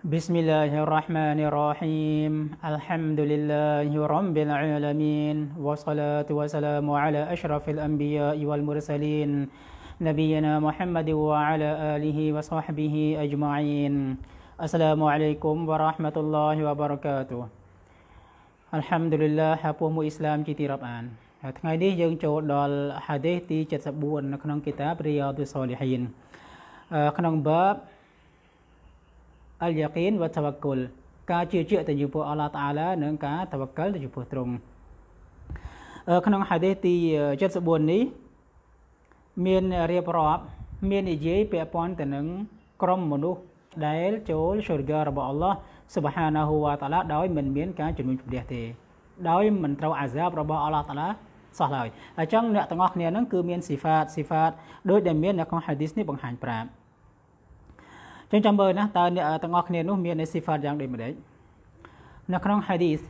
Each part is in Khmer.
بسم الله الرحمن الرحيم الحمد لله رب العالمين والصلاة والسلام على أشرف الأنبياء والمرسلين نبينا محمد وعلى آله وصحبه أجمعين السلام عليكم ورحمة الله وبركاته الحمد لله الصالحين كنون باب អលយ៉ាគីនវតវកុលការជឿជាក់ទៅចំពោះអល់ឡោះតាឡានិងការតវកុលទៅចំពោះទ្រង់ក្នុងហាឌីសទី74នេះមានរៀបរាប់មាននិយាយពាក់ព័ន្ធទៅនឹងក្រុមមនុស្សដែលចូលសុរហ្គារបស់អល់ឡោះសុបហានាហ៊ូវតាឡាដោយមិនមានការជំនុំជម្រះទេដោយមិនត្រូវអាសាបរបស់អល់ឡោះតាឡាសោះឡើយអញ្ចឹងអ្នកទាំងអស់គ្នានឹងគឺមានស៊ីហ្វាតស៊ីហ្វាតដូចដែលមាននៅក្នុងហាឌីសនេះបង្ហាញប្រាប់ចឹងចាំមើលណាតើអ្នកទាំងអស់គ្នានោះមាននៃស៊ីហ្វាតយ៉ាងដូចម្ដេចនៅក្នុងហាឌីស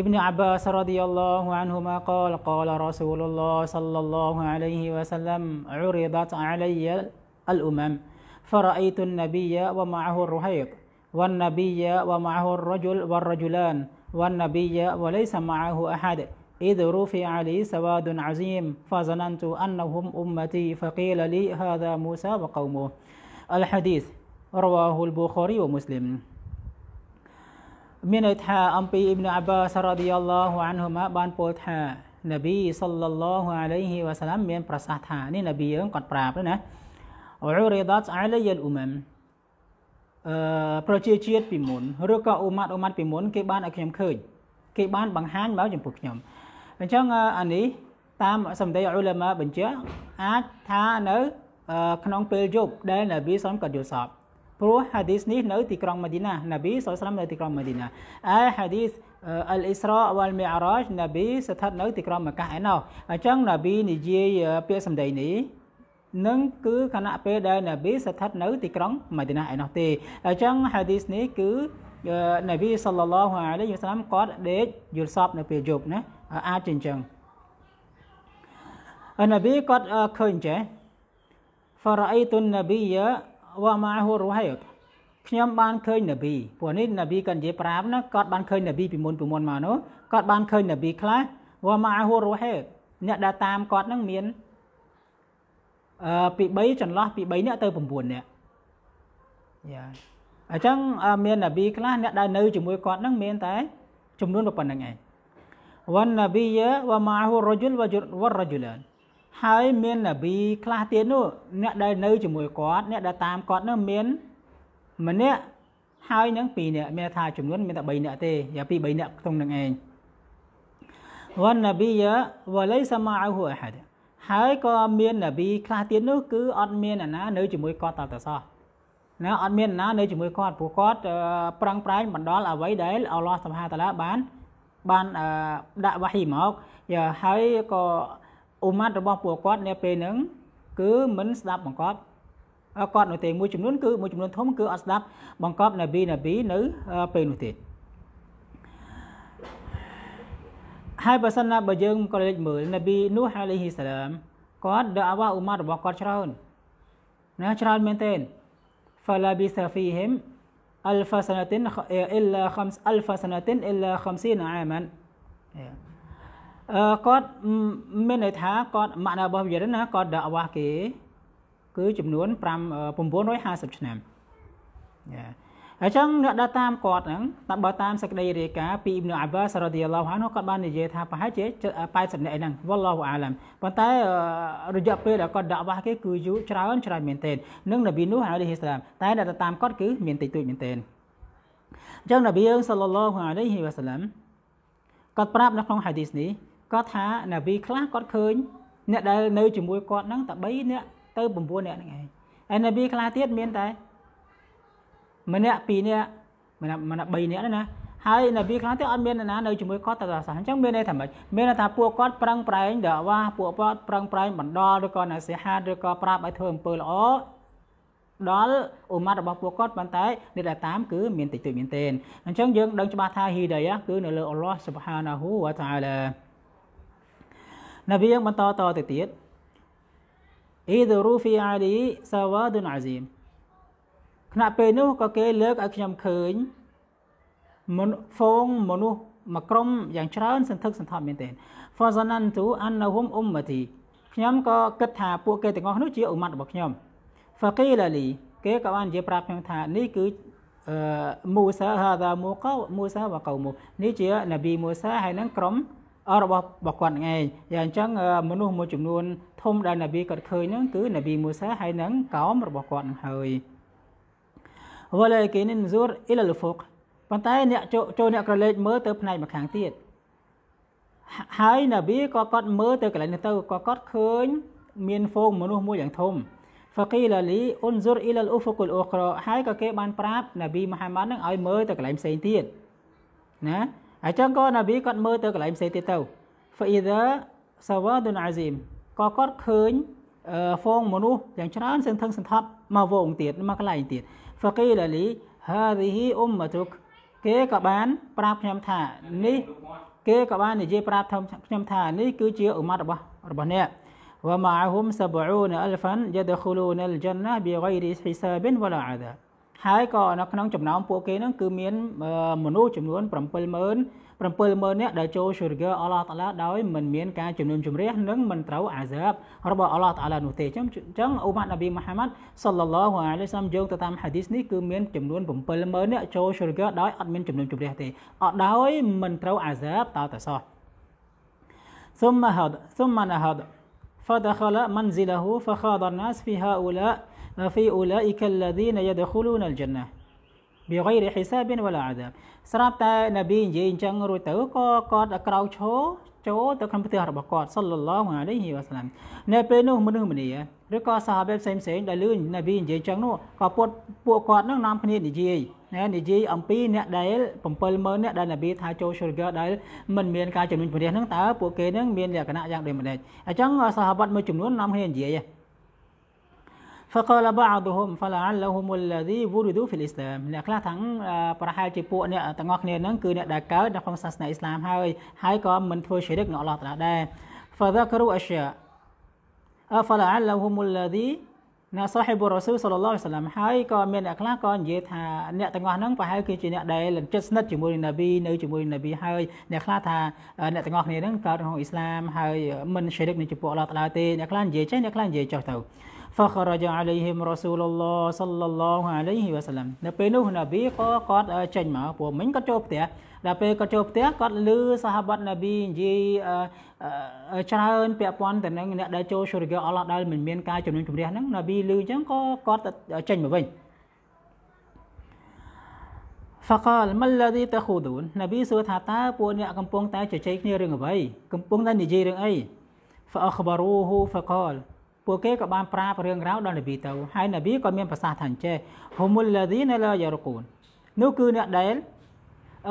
ابن عباس رضي الله عنهما قال قال رسول الله صلى الله عليه وسلم عرضت علي الأمم فرأيت النبي ومعه الرهيط والنبي ومعه الرجل والرجلان والنبي وليس معه أحد إذ رفع لي سواد عظيم فظننت أنهم أمتي فقيل لي هذا موسى وقومه الحديث រវ៉ាហ៊ុលប៊ូខារីវ៉ាមូស្លីមមានន័យថាអំពីអ៊ីប្នុអាបាសរ៉ាឌីយ៉ាឡោះអានហ៊ូម៉ាបានពោលថានប៊ីសល្លឡោះអាឡៃហ៊ីវ៉ាសាឡាមមានប្រសាសន៍ថានេះនប៊ីយើងគាត់ប្រាប់ណាអ៊ូរីដាតអាឡៃយលអ៊ូម៉ាំអឺប្រជាជាតិពីមុនឬក៏អ៊ូម៉ាត់អ៊ូម៉ាត់ពីមុន គេបានឲ្យខ្ញុំឃើញគេបានបង្ហាញមកចំពោះខ្ញុំអញ្ចឹងអានេះ តាមសម្ដីអ៊ូឡាម៉ាបញ្ជាក់អាចថានៅក្នុងពេលយប់ដែលនប៊ីសំក៏យល់សពព្រោះហាឌីសនេះនៅទីក្រុងម៉ាឌីណាណាប៊ីសរស្រាំនៅទីក្រុងម៉ាឌីណាអែហាឌីសអលអ៊ីស្រាវលមីអារ៉ាជណាប៊ីស្ថិតនៅទីក្រុងម៉ាកាឯណោះអញ្ចឹងណាប៊ីនិយាយពាក្យសម្ដីនេះនឹងគឺខណៈពេលដែលណាប៊ីស្ថិតនៅទីក្រុងម៉ាឌីណាឯណោះទេអញ្ចឹងហាឌីសនេះគឺណាប៊ីសល្លឡោះអាឡៃវសាឡាមគាត់ដេកយល់សពនៅពេលយប់ណាអាចអញ្ចឹងណាប៊ីគាត់ឃើញចេះ فرأيت النبي វ៉ាម៉ាហូរ៉ៃខ្ញុំបានឃើញនប៊ីព្រោះនេះនប៊ីក៏និយាយប្រាប់ណាគាត់បានឃើញនប៊ីពី មុនពីមុនមកនោះគាត់បានឃើញនប៊ីខ្លះវ៉ាម៉ាហូរ៉ៃអ្នកដែលតាមគាត់នឹងមានអឺពី3ចន្លោះពី3នាក់ទៅ9នាក់យ៉ាអញ្ចឹងមាននប៊ីខ្លះអ្នកដែលនៅជាមួយគាត់នឹងមាន តែ ចំនួនប៉ុណ្្នឹងឯងវ៉ាននប៊ីយ៉ាវ៉ាម៉ាហូរ៉ាជុលវ៉ារ៉ាជុលានហើយមាននប៊ីខ្លះទៀតនោះអ្នកដែលនៅជាមួយគាត់អ្នកដែលតាមគាត់នោះមានម្នាក់ហើយនឹង2នាក់មានថាចំនួនមានតែ3នាក់ទេយ៉ាពី3នាក់ក្នុងនឹងឯងវ៉ានប៊ីយ៉ាវ៉ាឡៃសាម៉ាអ៊ូអាហាដហើយក៏មាននប៊ីខ្លះទៀតនោះគឺអត់មានអ្នកណានៅជាមួយគាត់តតសោះណាអត់មានអ្នកណានៅជាមួយគាត់ព្រោះគាត់ប្រឹងប្រែងបណ្ដាលអ្វីដែលអល់ឡោះសុបហាតាឡាបានបានដាក់វ៉ាហ៊ីមកយ៉ាហើយក៏អ៊ុម៉ាត់របស់ពួកគាត់នៅពេលហ្នឹងគឺមិនស្ដាប់បង្កប់គាត់នោះទេមួយចំនួនគឺមួយចំនួនធំគឺអត់ស្ដាប់បង្កប់ណាប៊ីណាប៊ីនៅពេលនោះទេហើយបើសិនណាបើយើងក៏លេចមើលណាប៊ីនោះអាឡៃហ៊ីសឡាមគាត់ដអាវ៉ាអ៊ុម៉ាត់របស់គាត់ច្រើនណាច្រើនមែនទេ فلبث فيهم 1000 سنه الا 5000 سنه الا 50 عاما អឺគាត់មានន័យថាគាត់ម៉ាក់ណារបស់វារិនណាគាត់ដាក់អវ៉ាគេ គឺចំនួន5 950ឆ្នាំយ៉ាអញ្ចឹងអ្នកដែលតាមគាត់ហ្នឹងតាមបើតាមសេចក្តីរាយការណ៍ពីអ៊ីបនុអាបាសរ៉ាឌីយ៉ាឡោះហានោះគាត់បាននិយាយថាប្រហែលជា80នាក់ហ្នឹងវ៉ាឡោះអាឡាំប៉ុន្តែរយៈពេលដែលគាត់ដាក់វ៉ាស់គេគឺយូរច្រើនច្រើនមែនទែននឹងនប៊ីនោះអាឡៃហ៊ីសឡាមតែអ្នកដែលតាមគាត់គឺមានតិចតួចមែនទែនអញ្ចឹងនប៊ីយើងសល្លឡោះអាឡៃហ៊ីវ៉ាសឡាមគាត់ប្រាប់នៅក្នុងហាឌីសនេះគាត់ថានាវីខ្លះគាត់ឃើញអ្នកដែលនៅជាមួយគាត់ហ្នឹងតែ3នាក់ទៅ9នាក់ហ្នឹងឯងហើយនាវីខ្លះទៀតមានតែម្នាក់2នាក់ម្នាក់ម្នាក់3នាក់ណាហើយនាវីខ្លះទៀតអត់មានអ្នកណានៅជាមួយគាត់តែសាសអញ្ចឹងមានន័យថាម៉េចមានន័យថាពួកគាត់ប្រឹងប្រែងដាវ៉ាពួកគាត់ប្រឹងប្រែងបណ្ដាលឬក៏ណាសិហាឬក៏ប្រាប់ឲ្យធ្វើអំពើល្អដល់អ៊ុម៉ាត់របស់ពួកគាត់ប៉ុន្តែអ្នកដែលតាមគឺមានតិចតួចមែនទែនអញ្ចឹងយើងដឹងច្បាស់ថាហ៊ីដីគឺនៅលើអល់ឡោះសុបហានាហ៊ូវ៉ាតាអាឡានប៊ីយើងបន្តតទៅទៀតអ៊ីឌរូហ្វីអាលីសាវ៉ាឌុនអាហ្ស៊ីមខណៈពេលនោះក៏គេលើកឲ្យខ្ញុំឃើញមនុស្សហ្វូងមនុស្សមួយក្រុមយ៉ាងច្រើនសន្ធឹកសន្ធាប់មែនទែន Fazanantu annahum ummati ខ្ញុំក៏គិតថាពួកគេទាំងអស់នោះជាអ៊ុម៉ាត់របស់ខ្ញុំ Faqila li គេក៏បាននិយាយប្រាប់ខ្ញុំថានេះគឺអឺមូសាហាដាមូកោមូសាវកោមូនេះជានប៊ីមូសាហើយនឹងក្រុមរបស់របស់គាត់ហ្នឹងឯងយ៉ាងអញ្ចឹងមនុស្សមួយចំនួនធំដែលនប៊ីគាត់ឃើញហ្នឹងគឺនប៊ីមូសាហើយនឹងកោមរបស់គាត់ហ្នឹងហើយ ولكن انظر الى الفوق ប៉ុន្តែអ្នកចូលអ្នកក្រឡេកមើលទៅផ្នែកម្ខាងទៀតហើយនប៊ីក៏គាត់មើលទៅកន្លែងនេះទៅក៏គាត់ឃើញ មានហ្វូងមនុស្សមួយយ៉ាងធំ فقيل لي انظر الى الافق الاخرى ហើយក៏គេបានប្រាប់នប៊ីមូហាម៉ាត់នឹងឲ្យមើលទៅកន្លែងផ្សេងទៀតណាអញ្ចឹងក៏ណាប៊ីគាត់មើលទៅកន្លែងផ្សេងទៀតទៅ فإذا سواد عظيم ក៏គាត់ឃើញហ្វងមនុស្សយ៉ាងច្រើនសន្ធឹងសន្ធាប់មកវងទៀតមកកន្លែងទៀត فقيل لي هذه أمتك គេក៏បាន ប្រាប់ខ្ញុំថានេះគេក៏បាននិយាយប្រាប់ខ្ញុំថានេះគឺជាឧម៉ាត់របស់របស់អ្នក ومعهم 70000 يدخلون الجنة بغير حساب ولا عذاب ហើយក៏នៅក្នុងចំណោមពួកគេហ្នឹងគឺមាន មនុស្សចំនួន70000 70000នាក់ដែលចូល surga អល់ឡោះតាឡាដោយមិនមានការជំនុំជម្រះនិងមិនត្រូវអាសាបរបស់អល់ឡោះតាឡានោះទេអញ្ចឹងអញ្ចឹងអ៊ូម៉ាត់នប៊ីមូហាម៉ាត់សល្លឡោះអាឡៃសាំយោងទៅតាមហាឌីសនេះគឺមានចំនួន70000នាក់ចូល surga ដោយអត់មានជំនុំជម្រះទេអត់ដោយមិនត្រូវអាសាបតើតសោះ ثم هذا ثم نهض فدخل منزله فخاض الناس في هؤلاء في أولئك الذين يدخلون الجنة بغير حساب ولا عذاب ស្រាប់តែនប៊ីនិយាយអញ្ចឹងរួចទៅក៏គាត់ក្រោកឈរចូលទៅក្នុងផ្ទះរបស់គាត់សល្លឡោះអាឡៃហ៊ីវ៉ាសាឡាមនៅពេលនោះមនុស្សម្នាឬក៏សាហាបេផ្សេងផ្សេងដែលលឺនប៊ីនិយាយអញ្ចឹងនោះក៏ពុតពួកគាត់នឹងនាំគ្នានិយាយណានិយាយអំពីអ្នកដែល70000អ្នកដែលនប៊ីថាចូល surga ដែលមិនមានការជំនុំព្រះនឹងតើពួកគេនឹងមានលក្ខណៈយ៉ាងដូចម្ដេចអញ្ចឹងសាហាបតមួយចំនួននាំគ្នានិយាយ فقال بعضهم فلعلهم الذي ولدوا في الاسلام អ្នកខ្លះថាប្រហែលជាពួកអ្នកទាំងអស់គ្នាហ្នឹងគឺអ្នកដែលកើតនៅក្នុងសាសនាអ៊ីស្លាមហើយហើយក៏មិនធ្វើជ្រិកនឹងអល់ឡោះតាដែរ فذكروا اشياء فلعلهم الذي ណាសាហិបរ៉ូស៊ូលសល្លឡោះអាឡៃសាឡាមហើយក៏មានអ្នកខ្លះក៏និយាយថាអ្នកទាំងអស់ហ្នឹងប្រហែលគឺជាអ្នកដែលលំចិត្តស្និទ្ធជាមួយនឹងនប៊ីនៅជាមួយនឹងនប៊ីហើយអ្នកខ្លះថាអ្នកទាំងអស់គ្នាហ្នឹងកើតក្នុងអ៊ីស្លាមហើយមិនជ្រិកនឹងចំពោះអល់ឡោះតាទេអ្នកខ្លះនិយាយចេះអ្នកខ្លះនិយាយចោះទៅហ្វខរជាអាឡៃហ៊ីមរ៉ាស៊ូលឡោះសល្លឡោះអាឡៃហ៊ីវ៉ាសាឡាំនៅពេលនោះនប៊ីក៏គាត់ចេញមកព្រោះមិញគាត់ចូលផ្ទះដល់ពេលគាត់ចូលផ្ទះគាត់ឮសាហាបាត់នប៊ីនិយាយច្រើនពាក់ព័ន្ធទៅនឹងអ្នកដែលចូលសុរិយោអល់ឡោះដែលមិនមានការជំនុំជម្រះហ្នឹងនប៊ីឮអញ្ចឹងក៏គាត់ចេញមកវិញ فقال ما الذي تخوضون នប៊ីសួរថាតើពួកអ្នកកំពុងតែជជែកគ្នារឿងអ្វីកំពុងតែនិយាយរឿងអី فأخبروه فقال ពួកគេក៏បានប្រាប់រឿងរ៉ាវដល់នប៊ីទៅហើយនប៊ីក៏មានប្រសាសន៍ថាអញ្ចេះហុមុលឡាឌីណាឡាយ៉ារកូននោះគឺអ្នកដែល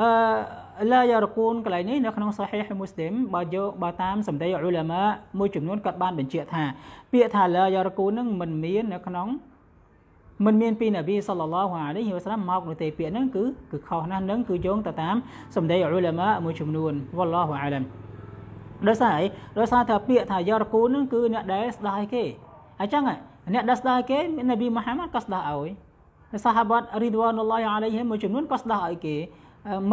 អឺឡាយ៉ារកូនកន្លែងនេះនៅក្នុងសាហីហ៍មូស្លីមបើយកបើតាមសម្ដីឧលាមាមួយចំនួនគាត់បានបញ្ជាក់ថា ពាក្យថាឡាយ៉ារកូននឹងមិនមាននៅក្នុងមិនមានពីនប៊ីសល្លឡោះអាឡៃហ៊ីវសាឡាមមកនោះទេពាក្យហ្នឹងគឺគឺ ខុសណាស់នឹងគឺយោងទៅតាមសម្ដីឧលាមាមួយចំនួនវ៉ាឡោះអាឡាមដោយសារអីដោយសារថាពាក្យថាយ៉ារគូនឹងគឺអ្នកដែលស្ដាយគេអញ្ចឹងអ្នកដែលស្ដាយគេមាននប៊ីមូហាម៉ាត់ក៏ស្ដាយឲ្យសាហាបាត់រីឌវ៉ានុលឡោះអាឡៃហ៊ីមមួយចំនួនក៏ស្ដាយឲ្យគេ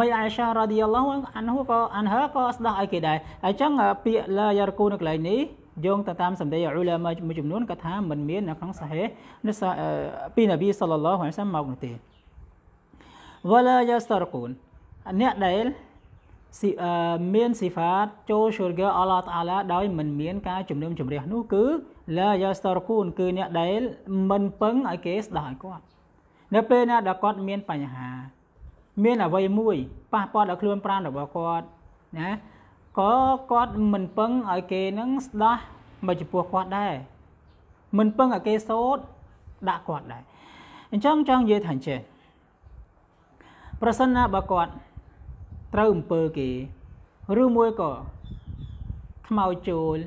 មីអាយសារ៉ាឌីយ៉ាឡោះអានហូក៏អានហាក៏ស្ដាយឲ្យគេដែរអញ្ចឹងពាក្យឡាយ៉ារគូនៅកន្លែងនេះយោងទៅតាមសម្ដីអ៊ូឡាម៉ាមួយចំនួនក៏ថាមិនមាននៅក្នុងសាហេនេះពីនប៊ីសល្លឡោះអាឡៃសាមមកនោះទេវឡាយ៉ាសរគូនអ្នកដែលមានសិហ្វាតចូល syurga អល់ឡោះតាឡាដោយមិនមានការជំនុំជម្រះនោះគឺឡាយ៉ាស្តរគូនគឺអ្នកដែលមិនពឹងឲ្យគេស្ដោះឲ្យគាត់នៅពេលណាដែលគាត់ មានបញ្ហា មានអ្វីមួយប៉ះពាល់ដល់ខ្លួនប្រាណរបស់គាត់ណាក៏គាត់មិនពឹងឲ្យគេនឹងស្ដោះមកចំពោះគាត់ដែរមិនពឹងឲ្យគេសោតដាក់គាត់ដែរអញ្ចឹងចង់និយាយថាអញ្ចឹងប្រសិនណាបើគាត់ត្រូវអំពើគេឬមួយក៏ខ្មោចចូល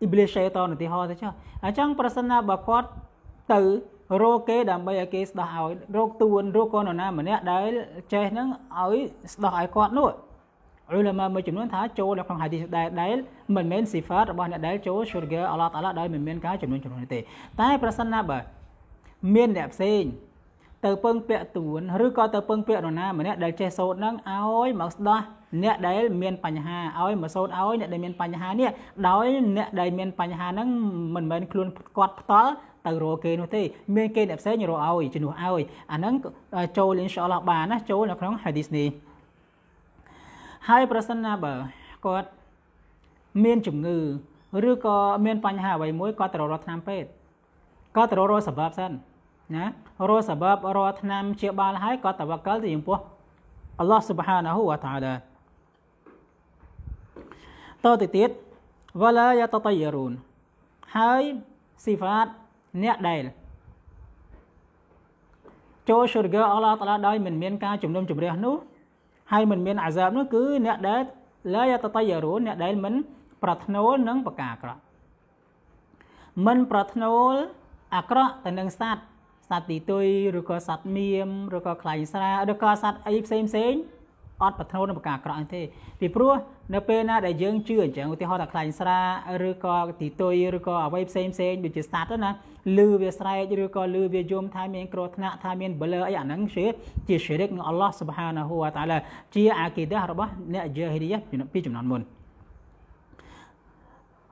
អ៊ីប្លីសេតនឧទាហរណ៍ទៅចុះអញ្ចឹងប្រសិនណាបើគាត់ទៅរកគេដើម្បីឲ្យគេ ស្ដោះឲ្យរកទួនរកកូននរណា ម្នាក់ដែលចេះហ្នឹងឲ្យស្ដោះឲ្យគាត់នោះអ៊ុលម៉ាមួយចំនួនថាចូលនៅក្នុងហាឌីសដែរដែលមិនមែនស៊ីហ្វាតរបស់អ្នកដែលចូលឈូរហ្គាអល់ឡោះតាឡាដោយមិនមានការចំនួនចំនួនទេតែប្រសិនណាបើមានអ្នកផ្សេងទៅពឹងពាក់ទួនឬក៏ទៅពឹងពាក់នរណាម្នាក់ដែលចេះសូត្រហ្នឹងឲ្យមកស្ដោះអ្នកដែលមានបញ្ហាឲ្យមកសូត្រឲ្យ អ្នកដែលមានបញ្ហានេះដោយអ្នកដែលមានបញ្ហាហ្នឹងមិនមែនខ្លួនគាត់ផ្ទាល់ទៅរកគេនោះទេមានគេអ្នកផ្សេងរកឲ្យជំនួសឲ្យអាហ្នឹងចូលអ៊ីនសាអល់ឡោះបានណាចូលនៅក្នុងហាឌីសនេះហើយប្រសិនណាបើគាត់មានជំងឺឬក៏មានបញ្ហាអ្វីមួយគាត់ត្រូវរកថ្នាំពេទ្យគាត់ត្រូវរកសម្រាប់សិនណារាល់សបបរាល់ឆ្នាំជាបាលហើយក៏តវកលទៅចំពោះអល់ឡោះស៊ុបហានាហ៊ូវតាឡាតទៅទៀតវឡាយតតៃរូនហើយស៊ីហ្វាតអ្នកដែលចូលសុរហ្គាអល់ឡោះតាឡាដោយមិនមានការជំនុំជម្រះនោះ ហើយមិនមានអាសាបនោះគឺអ្នកដែលឡាយតតៃរូនអ្នកដែលមិន ប្រាថ្នូលនឹងបកាអាក្រក់មិនប្រាថ្នូលអាក្រក់ទៅនឹងសត្វសត្វទីទុយឬក៏សត្វមៀមឬក៏ខ្លែងស្រាឬក៏សត្វអីផ្សេងផ្សេងអត់ប្រធូននឹងប្រការអក្រក់ទេពីព្រោះនៅពេលណាដែលយើងជឿអញ្ចឹងឧទាហរណ៍ថាខ្លែងស្រាឬក៏ទីទុយឬក៏អ្វីផ្សេងផ្សេងដូចជាសត្វណាលឺវាស្រែកឬក៏លឺវាយំថាមានគ្រោះថ្នាក់ថាមានបលឺអីអាហ្នឹងជាជា shirik នឹង Allah Subhanahu wa ta'ala ជាអាគីដារបស់អ្នកយាហ៊ីរីយ៉ាពីចំនួនមុន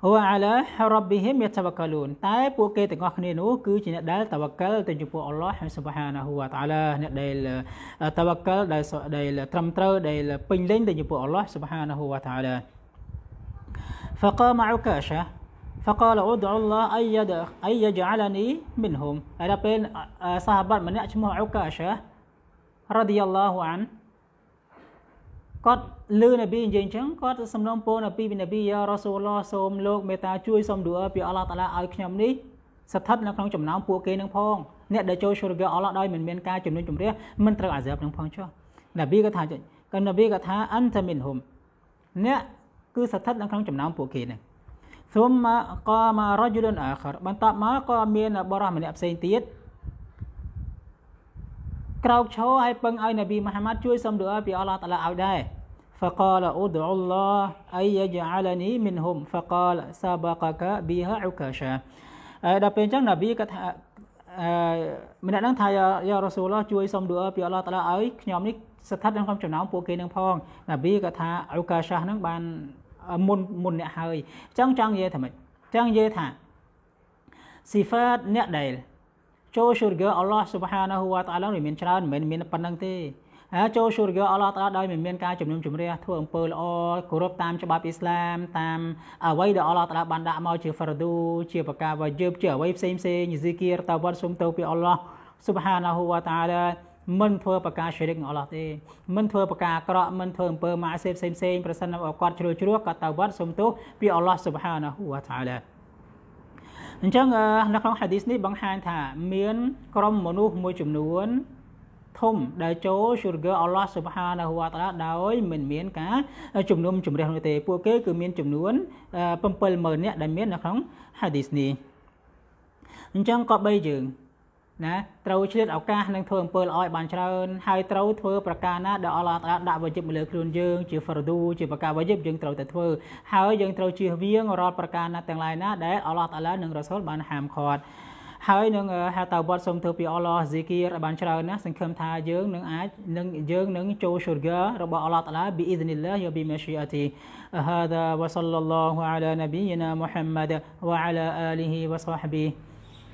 Wa ala rabbihim yatawakkalun. តែពួកគេទាំងអស់គ្នានោះគឺជាអ្នកដែលតវកលទៅចំពោះ Allah Subhanahu wa ta'ala អ្នកដែលតវកលដែលដែលត្រឹមត្រូវដែលពេញលេញទៅចំពោះ Allah Subhanahu wa ta'ala. فقام عكاشة فقال ادع الله ان يد ان يجعلني منهم. ហើយដល់ពេលសាហាបម្នាក់ឈ្មោះ عكاشة رضي الله عنه គាត់លឺនប៊ីនិយាយអញ្ចឹងគាត់សំឡងពោនប៊ីវិនប៊ីយ៉ារ៉ាស៊ូលឡោះសូមលោកមេត្តាជួយសូមឌូអើពីអល់ឡោះតាឡាឲ្យខ្ញុំនេះស្ថិតនៅក្នុងចំណោមពួកគេនឹងផងអ្នកដែលចូលឈរកអល់ឡោះដោយមិនមានការជំនុំជម្រះមិនត្រូវអាសាបនឹងផងចុះនប៊ីក៏ថាចេញក៏នប៊ីក៏ថាអន្តមីនហុំអ្នកគឺស្ថិតនៅក្នុងចំណោមពួកគេនឹងធុំមកក៏មករ៉យុលអាខរបន្ទាប់មកក៏មាន បរិះម្នាក់ផ្សេងទៀតក្រោកឈរហើយពឹងឲ្យនប៊ីមូហាម៉ាត់ជួយសុំដុអាពីអល់ឡោះតាឡាឲ្យដែរ فقال ادع الله اي يجعلني منهم فقال سبقك بها عكاشا ដល់ពេលអញ្ចឹងនប៊ីគាត់ថាម្នាក់ហ្នឹងថាយ៉ារ៉ូស៊ូលឡោះជួយសុំដុអាពីអល់ឡោះតាឡាឲ្យខ្ញុំនេះស្ថិតនៅក្នុងចំណោមពួកគេនឹងផងនប៊ីគាត់ថាអូកាសាសហ្នឹងបានមុនមុនអ្នកហើយអញ្ចឹងចង់និយាយថាម៉េចចង់និយាយថាស៊ីហ្វាតអ្នកដែលចូលឈូរហ្គាអល់ឡោះស៊ុបហានាហ៊ូវតាឡាមានច្រើនមិនមានប៉ុណ្្នឹងទេហើយចូលឈូរហ្គាអល់ឡោះតាដោយមិនមានការជំនុំជម្រះធ្វើអំពើល្អគោរពតាមច្បាប់អ៊ីស្លាមតាម អ្វីដែលអល់ឡោះតាបានដាក់មកជាហ្វារឌូជា បកាវ៉ាយឺបជាអ្វីផ្សេងផ្សេងយេស៊ីគៀរតាវ៉ាត់សុំទៅពីអល់ឡោះស៊ុបហានាហ៊ូវតាឡាមិនធ្វើបកាជ្រិកនឹងអល់ឡោះទេមិនធ្វើបកាអាក្រក់មិនធ្វើអំពើម៉ាសៀផ្សេងផ្សេងប្រសិនបើគាត់ជ្រួលជ្រួសគាត់តាវ៉ាត់សុំទោសពីអល់ឡោះស៊ុបហានាហ៊ូវតាឡាអញ្ចឹងនៅក្នុងហាឌីសនេះបង្ហាញថាមានក្រុមមនុស្សមួយចំនួនធំដែលចូលស៊ូរហ្គើអល់ឡោះស៊ុបហានាហ៊ូវតាឡាដោយមិនមានការជំនុំជម្រះនោះទេពួកគេគឺមានចំនួន70000នាក់ដែលមាននៅក្នុងហាឌីសនេះអញ្ចឹងក៏បីយើងណាត្រូវឆ្លៀតឱកាសនឹងធ្វើអំពើល្អឲ្យបានច្រើនហើយត្រូវធ្វើប្រការណាដែលអល់ឡោះតាដាក់វ៉ាជីបមកលើខ្លួនយើងជាហ្វរឌូជាប្រការវ៉ាជីបយើងត្រូវតែធ្វើហើយយើងត្រូវជៀសវាងរាល់ប្រការណាទាំងឡាយណាដែលអល់ឡោះតាឡានិងរ៉ាសូលបានហាមឃាត់ហើយនឹងហៅតាវត្តសូមធ្វើពីអល់ឡោះហ្ស៊ីគីរបានច្រើនណាសង្ឃឹមថាយើងនឹងអាចនឹងយើងនឹងចូលស៊ូរហ្គារបស់អល់ឡោះតាឡាប៊ីអ៊ីឌនីឡាយ៉ាប៊ីម៉ាស៊ីអាទី هذا وصلى الله على نبينا محمد وعلى آله وصحبه